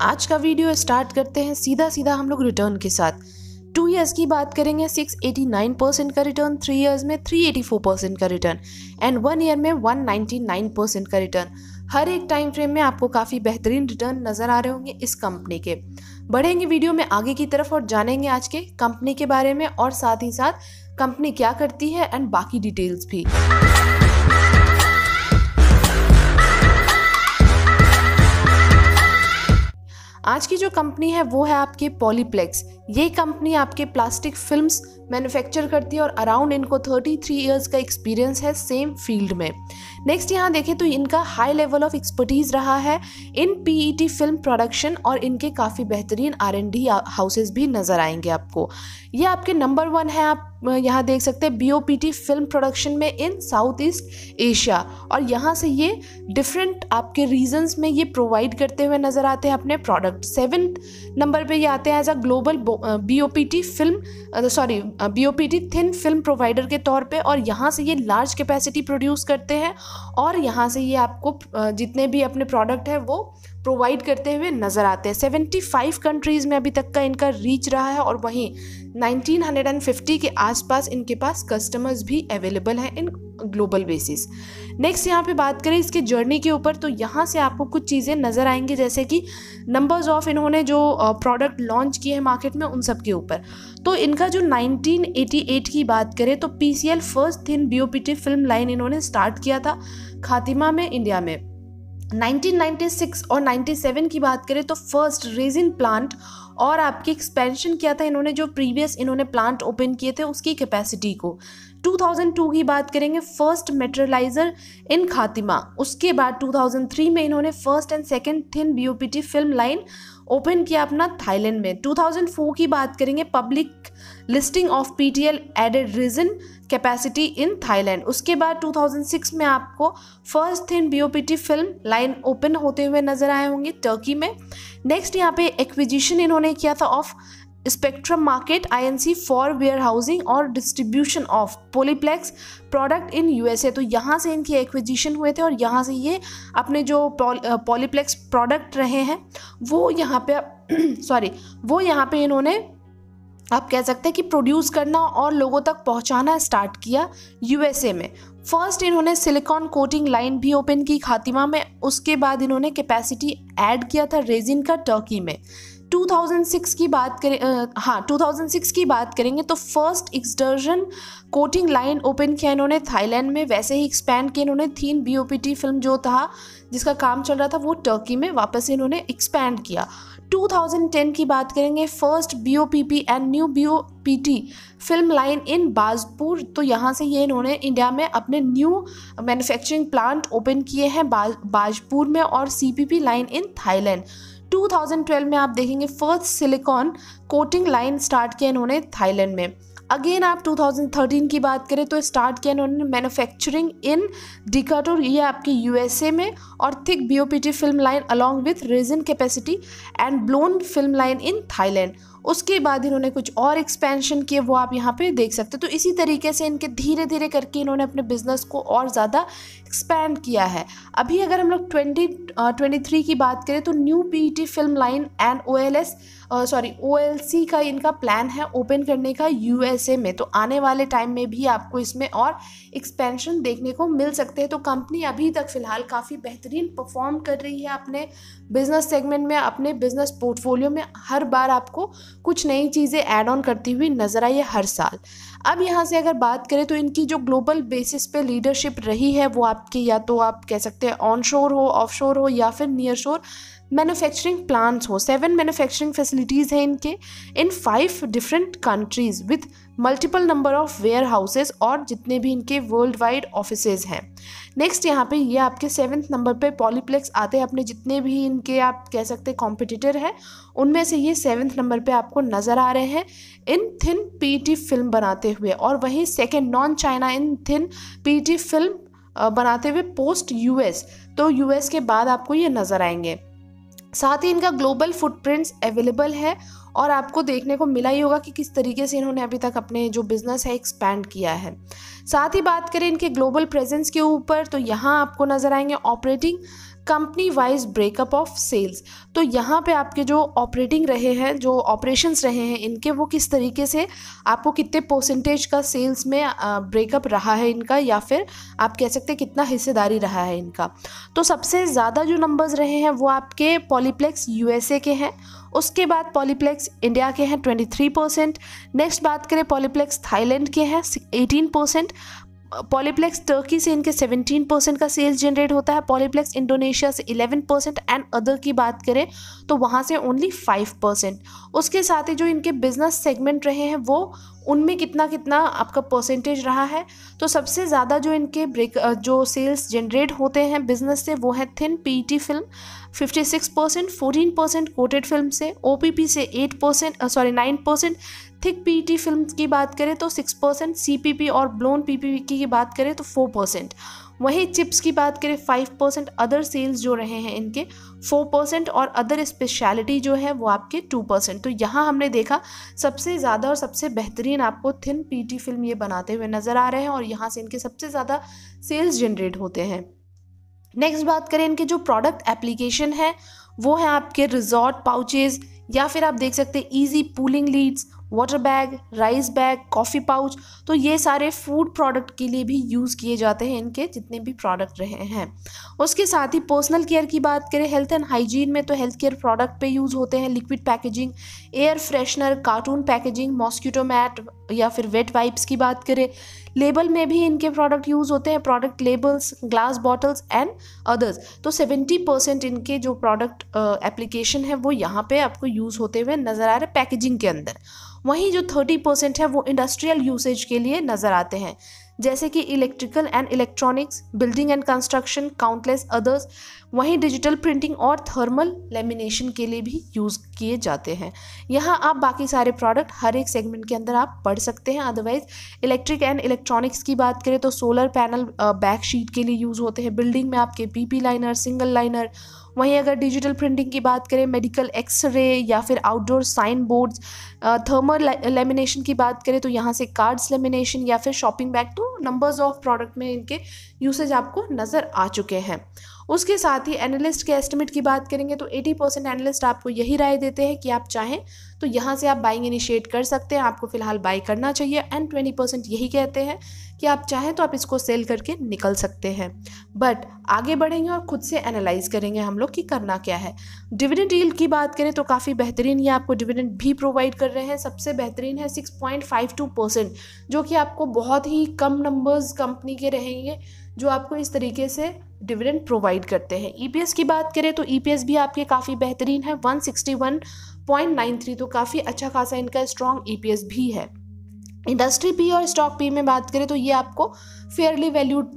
आज का video start करते हैं सीधा सीधा हम लोग रिटर्न के साथ टू ईयर्स की बात करेंगे सिक्स एटी नाइन परसेंट का रिटर्न थ्री ईयर्स में थ्री एटी फोर परसेंट का रिटर्न एंड वन ईयर में वन नाइन्टी नाइन परसेंट का रिटर्न हर एक टाइम फ्रेम में आपको काफ़ी बेहतरीन रिटर्न नज़र आ रहे होंगे इस कंपनी के बढ़ेंगे वीडियो में आगे की तरफ और जानेंगे आज के कंपनी के बारे में और साथ ही साथ कंपनी क्या करती है एंड बाकी डिटेल्स भी आज की जो कंपनी है वो है आपकी पॉलीप्लेक्स ये कंपनी आपके प्लास्टिक फिल्म्स मैन्युफैक्चर करती है और अराउंड इनको 33 इयर्स का एक्सपीरियंस है सेम फील्ड में नेक्स्ट यहाँ देखें तो इनका हाई लेवल ऑफ एक्सपर्टीज़ रहा है इन पीईटी फिल्म प्रोडक्शन और इनके काफ़ी बेहतरीन आर डी हाउसेज़ भी नज़र आएंगे आपको ये आपके नंबर वन है आप यहाँ देख सकते हैं बीओपीटी फिल्म प्रोडक्शन में इन साउथ ईस्ट एशिया और यहाँ से ये डिफरेंट आपके रीजन्स में ये प्रोवाइड करते हुए नज़र आते हैं अपने प्रोडक्ट सेवन नंबर पे ये आते हैं as a global BOPT film sorry BOPT thin film provider के तौर पे और यहाँ से ये लार्ज कैपेसिटी प्रोड्यूस करते हैं और यहाँ से ये आपको जितने भी अपने प्रोडक्ट हैं वो प्रोवाइड करते हुए नज़र आते हैं सेवेंटी फाइव कंट्रीज़ में अभी तक का इनका रीच रहा है और वहीं 1950 के आसपास इनके पास कस्टमर्स भी अवेलेबल हैं इन ग्लोबल बेसिस नेक्स्ट यहाँ पे बात करें इसके जर्नी के ऊपर तो यहाँ से आपको कुछ चीज़ें नज़र आएंगी जैसे कि नंबर्स ऑफ इन्होंने जो प्रोडक्ट लॉन्च किए हैं मार्केट में उन सब के ऊपर तो इनका जो 1988 की बात करें तो P first thin B film line इन्होंने स्टार्ट किया था खातिमा में इंडिया में 1996 और 97 की बात करें तो फर्स्ट रेजिन प्लांट और आपकी एक्सपेंशन किया था इन्होंने जो प्रीवियस इन्होंने प्लांट ओपन किए थे उसकी कैपेसिटी को 2002 की बात करेंगे फर्स्ट मेटरलाइजर इन खातिमा उसके बाद 2003 में इन्होंने first and second thin BOPT film line open किया अपना थाईलैंड में 2004 की बात करेंगे public listing of P T L added resin capacity in Thailand उसके बाद 2006 में आपको first thin T film line open होते हुए नजर आए होंगे टर्की में नेक्स्ट यहाँ पे एक्विजिशन इन्होंने किया था of spectrum market INC for warehousing और distribution of Polyplex product in USA तो यहाँ से इनकी एक्विजिशन हुए थे और यहाँ से ये अपने जो पॉलीप्लेक्स प्रोडक्ट रहे हैं वो यहाँ पे सॉरी वो यहाँ पे इन्होंने आप कह सकते हैं कि प्रोड्यूस करना और लोगों तक पहुंचाना स्टार्ट किया यूएसए में फर्स्ट इन्होंने सिलिकॉन कोटिंग लाइन भी ओपन की खातिमा में उसके बाद इन्होंने कैपेसिटी ऐड किया था रेजिन का टर्की में 2006 की बात करें हाँ 2006 की बात करेंगे तो first extrusion coating line open किया इन्होंने थाईलैंड में वैसे ही एक्सपैंड किया इन्होंने थीन बीओपीटी फिल्म जो था जिसका काम चल रहा था वो टर्की में वापस इन्होंने एक्सपैंड किया 2010 की बात करेंगे first B O P P and new B O P T film line in Bajpur तो यहाँ से ये इन्होंने इंडिया में अपने न्यू मैन्युफैक्चरिंग प्लांट ओपन किए हैं बाजपुर में और C P P line in Thailand 2012 में आप देखेंगे first silicon coating line start किया इन्होंने थाईलैंड में अगेन आप 2013 की बात करें तो स्टार्ट किया इन्होंने मैन्युफैक्चरिंग इन डिकाटोर ये आपके यूएसए में और thick BOPT film line along with resin capacity and blown film line in Thailand उसके बाद इन्होंने कुछ और एक्सपेंशन किए वो आप यहाँ पे देख सकते हो तो इसी तरीके से इनके धीरे धीरे करके इन्होंने अपने बिज़नेस को और ज़्यादा एक्सपेंड किया है अभी अगर हम लोग ट्वेंटी ट्वेंटी थ्री की बात करें तो new P film line and O L S sorry O का इनका प्लान है ओपन करने का यू में तो आने वाले टाइम में भी आपको इसमें और एक्सपेंशन देखने को मिल सकते हैं तो कंपनी अभी तक फ़िलहाल काफ़ी बेहतरीन परफॉर्म कर रही है अपने बिज़नेस सेगमेंट में अपने बिज़नेस पोर्टफोलियो में हर बार आपको कुछ नई चीज़ें ऐड ऑन करती हुई नज़र आई है हर साल अब यहाँ से अगर बात करें तो इनकी जो ग्लोबल बेसिस पे लीडरशिप रही है वो आपकी या तो आप कह सकते हैं ऑन शोर हो ऑफ शोर हो या फिर नियर शोर मैन्युफैक्चरिंग प्लांट्स हो सेवन मैन्युफैक्चरिंग फैसिलिटीज़ हैं इनके in five different countries with multiple number of warehouses और जितने भी इनके वर्ल्ड वाइड ऑफिस हैं नेक्स्ट यहाँ पे ये आपके सेवन्थ नंबर पे पॉलीप्लेक्स आते हैं अपने जितने भी इनके आप कह सकते हैं कॉम्पिटिटर हैं उनमें से ये सेवन्थ नंबर पे आपको नज़र आ रहे हैं इन थिन टी फिल्म बनाते हुए और वहीं second non China in thin T film बनाते हुए पोस्ट यूएस तो यूएस के बाद आपको ये नज़र आएंगे साथ ही इनका ग्लोबल फुटप्रिंट्स अवेलेबल है और आपको देखने को मिला ही होगा कि किस तरीके से इन्होंने अभी तक अपने जो बिज़नेस है एक्सपैंड किया है साथ ही बात करें इनके ग्लोबल प्रेजेंस के ऊपर तो यहाँ आपको नज़र आएंगे operating company wise breakup of sales तो यहाँ पे आपके जो ऑपरेटिंग रहे हैं जो ऑपरेशंस रहे हैं इनके वो किस तरीके से आपको कितने परसेंटेज का सेल्स में ब्रेकअप रहा है इनका या फिर आप कह सकते हैं कितना हिस्सेदारी रहा है इनका तो सबसे ज़्यादा जो नंबर्स रहे हैं वो आपके पॉलीप्लेक्स यूएसए के हैं उसके बाद पॉलीप्लेक्स इंडिया के हैं 23 परसेंट नेक्स्ट बात करें पॉलीप्लेक्स थाईलैंड के हैं 18 परसेंट पॉलीप्लेक्स टर्की से इनके 17 परसेंट का सेल्स जनरेट होता है पॉलीप्लेक्स इंडोनेशिया से 11 परसेंट एंड अदर की बात करें तो वहाँ से ओनली 5 परसेंट उसके साथ ही जो इनके बिजनेस सेगमेंट रहे हैं वो उनमें कितना कितना आपका परसेंटेज रहा है तो सबसे ज़्यादा जो इनके ब्रेक जो सेल्स जनरेट होते हैं बिजनेस से वो है thin P film 56 percent fourteen percent coated film से ओ से 8 percent sorry 9 percent thick PET film की बात करें तो सिक्स परसेंट सी और ब्लोन पी की बात करें तो फोर परसेंट वहीं चिप्स की बात करें फाइव परसेंट अदर सेल्स जो रहे हैं इनके फोर परसेंट और अदर स्पेशलिटी जो है वो आपके टू परसेंट तो यहाँ हमने देखा सबसे ज़्यादा और सबसे बेहतरीन आपको थिन पीटी फिल्म ये बनाते हुए नज़र आ रहे हैं और यहाँ से इनके सबसे ज़्यादा सेल्स जनरेट होते हैं नेक्स्ट बात करें इनके जो प्रोडक्ट एप्लीकेशन है वो है आपके रिजॉर्ट पाउचेज़ या फिर आप देख सकते हैं easy pulling lids water bag rice bag coffee pouch तो ये सारे फूड प्रोडक्ट के लिए भी यूज़ किए जाते हैं इनके जितने भी प्रोडक्ट रहे हैं उसके साथ ही पर्सनल केयर की बात करें हेल्थ एंड हाइजीन में तो हेल्थ केयर प्रोडक्ट पे यूज़ होते हैं liquid packaging air freshener carton packaging mosquito mat या फिर वेट वाइप्स की बात करें लेबल में भी इनके प्रोडक्ट यूज़ होते हैं product labels glass bottles and others तो सेवेंटी परसेंट इनके जो प्रोडक्ट एप्लीकेशन है वो यहाँ पे आपको यूज़ होते हुए नज़र आ रहे पैकेजिंग के अंदर वहीं जो थर्टी परसेंट है वो इंडस्ट्रियल यूसेज के लिए नज़र आते हैं जैसे कि electrical and electronics building and construction countless others वहीं डिजिटल प्रिंटिंग और थर्मल लेमिनेशन के लिए भी यूज़ किए जाते हैं यहाँ आप बाकी सारे प्रोडक्ट हर एक सेगमेंट के अंदर आप पढ़ सकते हैं अदरवाइज इलेक्ट्रिक एंड इलेक्ट्रॉनिक्स की बात करें तो सोलर पैनल बैक शीट के लिए यूज़ होते हैं बिल्डिंग में आपके पी लाइनर सिंगल लाइनर वहीं अगर डिजिटल प्रिंटिंग की बात करें मेडिकल एक्सरे या फिर outdoor signboards thermal lamination की बात करें तो यहाँ से कार्ड्स लेमिनेशन या फिर शॉपिंग बैग तो नंबर्स ऑफ प्रोडक्ट में इनके यूसेज आपको नज़र आ चुके हैं उसके साथ ही एनालिस्ट के एस्टिमेट की बात करेंगे तो 80 परसेंट एनालिस्ट आपको यही राय देते हैं कि आप चाहें तो यहाँ से आप बाइंग इनिशिएट कर सकते हैं आपको फिलहाल बाई करना चाहिए एंड ट्वेंटी परसेंट यही कहते हैं कि आप चाहें तो आप इसको सेल करके निकल सकते हैं बट आगे बढ़ेंगे और खुद से एनालाइज करेंगे हम लोग कि करना क्या है डिविडेंड डील की बात करें तो काफ़ी बेहतरीन ये आपको डिविडेंड भी प्रोवाइड कर रहे हैं सबसे बेहतरीन है टू परसेंट जो कि आपको बहुत ही कम नंबर्स कंपनी के रहेंगे जो आपको इस तरीके से डिविडेंड प्रोवाइड करते हैं ईपीएस e की बात करें तो ईपीएस e भी आपके काफ़ी बेहतरीन है 161.93 तो काफ़ी अच्छा खासा इनका स्ट्रॉन्ग ईपीएस e भी है इंडस्ट्री पी और स्टॉक पी में बात करें तो ये आपको फेयरली वैल्यूड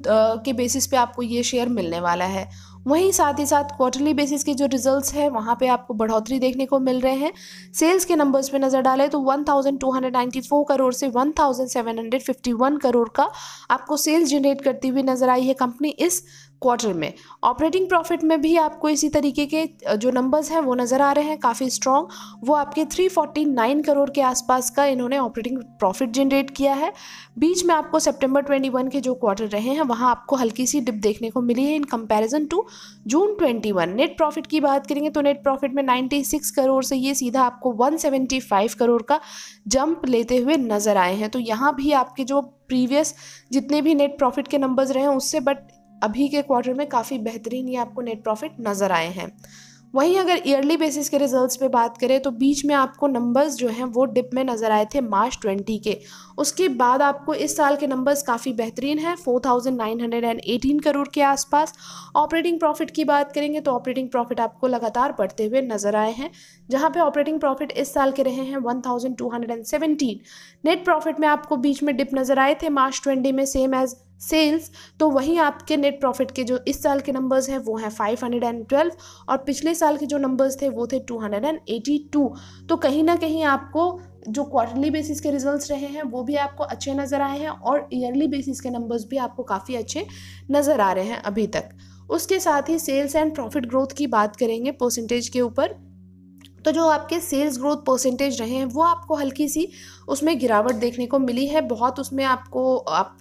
के बेसिस पे आपको ये शेयर मिलने वाला है वहीं साथ ही साथ क्वार्टरली बेसिस के जो रिजल्ट्स हैं वहाँ पे आपको बढ़ोतरी देखने को मिल रहे हैं सेल्स के नंबर्स पे नज़र डालें तो 1294 करोड़ से 1751 करोड़ का आपको सेल्स जनरेट करती हुई नज़र आई है कंपनी इस क्वार्टर में ऑपरेटिंग प्रॉफिट में भी आपको इसी तरीके के जो नंबर्स हैं वो नज़र आ रहे हैं काफ़ी स्ट्रॉन्ग वो आपके 349 करोड़ के आसपास का इन्होंने ऑपरेटिंग प्रॉफिट जनरेट किया है बीच में आपको सितंबर 21 के जो क्वार्टर रहे हैं वहाँ आपको हल्की सी डिप देखने को मिली है in comparison to June 21 net profit की बात करेंगे तो नेट प्रॉफिट में नाइन्टी करोड़ से ये सीधा आपको वन करोड़ का जंप लेते हुए नज़र आए हैं तो यहाँ भी आपके जो प्रीवियस जितने भी नेट प्रॉफिट के नंबर्स रहे हैं उससे बट अभी के क्वार्टर में काफ़ी बेहतरीन ये आपको नेट प्रॉफिट नज़र आए हैं वहीं अगर ईयरली बेसिस के रिजल्ट्स पे बात करें तो बीच में आपको नंबर्स जो हैं वो डिप में नज़र आए थे मार्च 20 के उसके बाद आपको इस साल के नंबर्स काफ़ी बेहतरीन हैं 4,918 करोड़ के आसपास ऑपरेटिंग प्रॉफिट की बात करेंगे तो ऑपरेटिंग प्रॉफिट आपको लगातार बढ़ते हुए नज़र आए हैं जहाँ पे ऑपरेटिंग प्रॉफिट इस साल के रहे हैं 1217 नेट प्रॉफिट में आपको बीच में डिप नज़र आए थे मार्च ट्वेंटी में सेम एज़ सेल्स तो वहीं आपके नेट प्रॉफिट के जो इस साल के नंबर्स हैं वो हैं 512 और पिछले साल के जो नंबर्स थे वो थे 282 तो कहीं ना कहीं आपको जो क्वार्टरली बेसिस के रिजल्ट्स रहे हैं वो भी आपको अच्छे नज़र आए हैं और ईयरली बेसिस के नंबर्स भी आपको काफ़ी अच्छे नज़र आ रहे हैं अभी तक उसके साथ ही सेल्स एंड प्रॉफिट ग्रोथ की बात करेंगे परसेंटेज के ऊपर तो जो आपके सेल्स ग्रोथ परसेंटेज रहे हैं वो आपको हल्की सी उसमें गिरावट देखने को मिली है बहुत उसमें आपको आप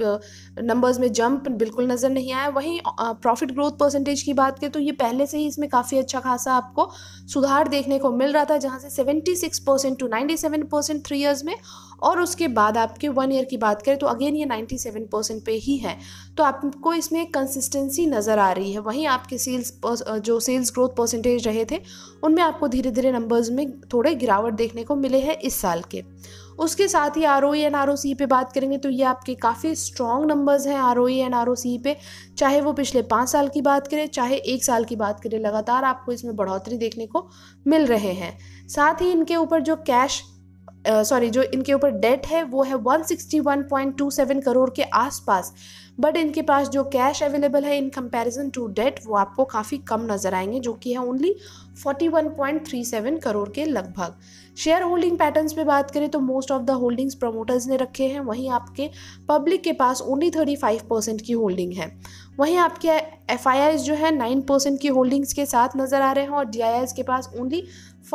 नंबर्स में जंप बिल्कुल नज़र नहीं आया वहीं प्रॉफिट ग्रोथ परसेंटेज की बात करें तो ये पहले से ही इसमें काफ़ी अच्छा खासा आपको सुधार देखने को मिल रहा था जहाँ से seventy six percent to ninety seven percent three years में और उसके बाद आपके वन ईयर की बात करें तो अगेन ये 97 परसेंट पे ही है तो आपको इसमें कंसिस्टेंसी नज़र आ रही है वहीं आपके सेल्स जो सेल्स ग्रोथ परसेंटेज रहे थे उनमें आपको धीरे धीरे नंबर्स में थोड़े गिरावट देखने को मिले हैं इस साल के उसके साथ ही R O N R O C पे बात करेंगे तो ये आपके काफ़ी स्ट्रॉन्ग नंबर्स हैं R O N R O C पे चाहे वो पिछले पाँच साल की बात करें चाहे एक साल की बात करें लगातार आपको इसमें बढ़ोतरी देखने को मिल रहे हैं साथ ही इनके ऊपर जो कैश सॉरी जो इनके ऊपर डेट है वो है 161.27 करोड़ के आसपास बट इनके पास जो कैश अवेलेबल है इन कंपैरिजन टू डेट वो आपको काफ़ी कम नज़र आएंगे जो कि है ओनली 41.37 करोड़ के लगभग शेयर होल्डिंग पैटर्न्स पे बात करें तो most of the holdings promoters ने रखे हैं वहीं आपके पब्लिक के पास ओनली 35 परसेंट की होल्डिंग है वहीं आपके एफ जो है 9 परसेंट की होल्डिंग्स के साथ नज़र आ रहे हैं और डी के पास ओनली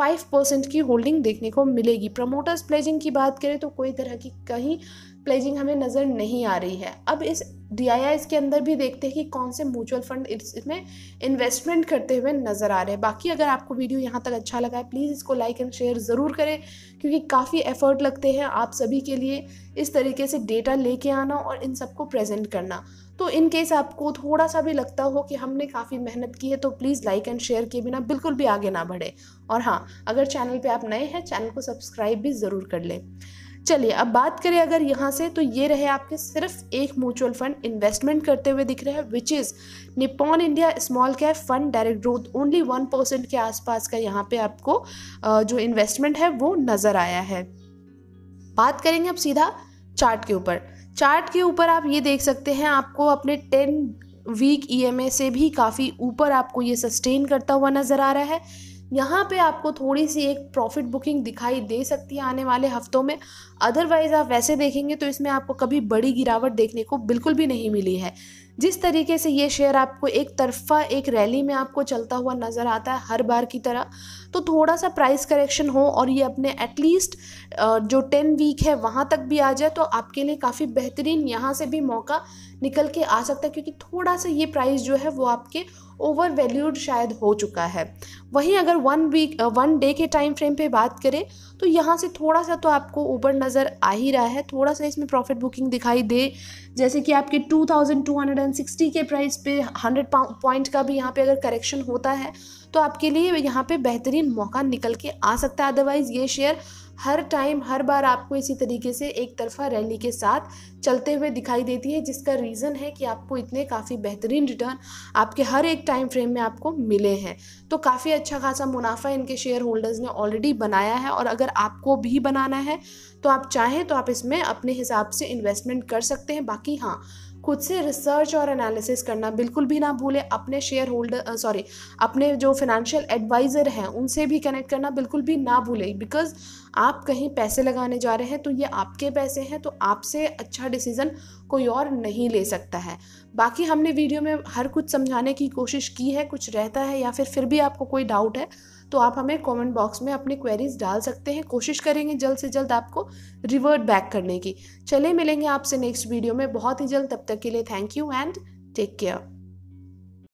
5 परसेंट की होल्डिंग देखने को मिलेगी प्रमोटर्स प्लेजिंग की बात करें तो कोई तरह की कहीं प्लेजिंग हमें नज़र नहीं आ रही है अब इस डी के अंदर भी देखते हैं कि कौन से म्यूचुअल फंड इसमें इन्वेस्टमेंट करते हुए नज़र आ रहे हैं बाकी अगर आपको वीडियो यहाँ तक अच्छा लगा है प्लीज़ इसको लाइक एंड शेयर ज़रूर करें क्योंकि काफ़ी एफर्ट लगते हैं आप सभी के लिए इस तरीके से डेटा लेके आना और इन सबको प्रेजेंट करना तो इन केस आपको थोड़ा सा भी लगता हो कि हमने काफ़ी मेहनत की है तो प्लीज़ लाइक एंड शेयर के बिना बिल्कुल भी आगे ना बढ़े और हाँ अगर चैनल पर आप नए हैं चैनल को सब्सक्राइब भी ज़रूर कर लें चलिए अब बात करें अगर यहाँ से तो ये रहे आपके सिर्फ एक म्यूचुअल फंड इन्वेस्टमेंट करते हुए दिख रहे हैं which is Nippon India small cap fund direct growth only one percent के आसपास का यहाँ पे आपको जो इन्वेस्टमेंट है वो नज़र आया है बात करेंगे अब सीधा चार्ट के ऊपर चार्ट के ऊपर आप ये देख सकते हैं आपको अपने टेन वीक ई से भी काफ़ी ऊपर आपको ये सस्टेन करता हुआ नज़र आ रहा है यहाँ पे आपको थोड़ी सी एक प्रॉफिट बुकिंग दिखाई दे सकती है आने वाले हफ्तों में अदरवाइज़ आप वैसे देखेंगे तो इसमें आपको कभी बड़ी गिरावट देखने को बिल्कुल भी नहीं मिली है जिस तरीके से ये शेयर आपको एक तरफा एक रैली में आपको चलता हुआ नज़र आता है हर बार की तरह तो थोड़ा सा प्राइस करेक्शन हो और ये अपने एटलीस्ट जो टेन वीक है वहाँ तक भी आ जाए तो आपके लिए काफ़ी बेहतरीन यहाँ से भी मौका निकल के आ सकता है क्योंकि थोड़ा सा ये प्राइस जो है वो आपके ओवर वैल्यूड शायद हो चुका है वहीं अगर वन वीक वन डे के टाइम फ्रेम पे बात करें तो यहाँ से थोड़ा सा तो आपको ऊपर नज़र आ ही रहा है थोड़ा सा इसमें प्रॉफिट बुकिंग दिखाई दे जैसे कि आपके 2260 के प्राइस पे 100 पॉइंट का भी यहाँ पे अगर करेक्शन होता है तो आपके लिए यहाँ पे बेहतरीन मौका निकल के आ सकता है अदरवाइज़ ये शेयर हर टाइम हर बार आपको इसी तरीके से एक तरफा रैली के साथ चलते हुए दिखाई देती है जिसका रीज़न है कि आपको इतने काफ़ी बेहतरीन रिटर्न आपके हर एक टाइम फ्रेम में आपको मिले हैं तो काफ़ी अच्छा खासा मुनाफा इनके शेयर होल्डर्स ने ऑलरेडी बनाया है और अगर आपको भी बनाना है तो आप चाहें तो आप इसमें अपने हिसाब से इन्वेस्टमेंट कर सकते हैं बाकी हाँ खुद से रिसर्च और एनालिसिस करना बिल्कुल भी ना भूलें अपने शेयर होल्डर सॉरी अपने जो फिनेंशियल एडवाइज़र हैं उनसे भी कनेक्ट करना बिल्कुल भी ना भूलें बिकॉज आप कहीं पैसे लगाने जा रहे हैं तो ये आपके पैसे हैं तो आपसे अच्छा डिसीज़न कोई और नहीं ले सकता है बाकी हमने वीडियो में हर कुछ समझाने की कोशिश की है कुछ रहता है या फिर फिर भी आपको कोई डाउट है तो आप हमें कमेंट बॉक्स में अपनी क्वेरीज डाल सकते हैं कोशिश करेंगे जल्द से जल्द आपको रिवर्ट बैक करने की चले मिलेंगे आपसे नेक्स्ट वीडियो में बहुत ही जल्द तब तक के लिए thank you and take care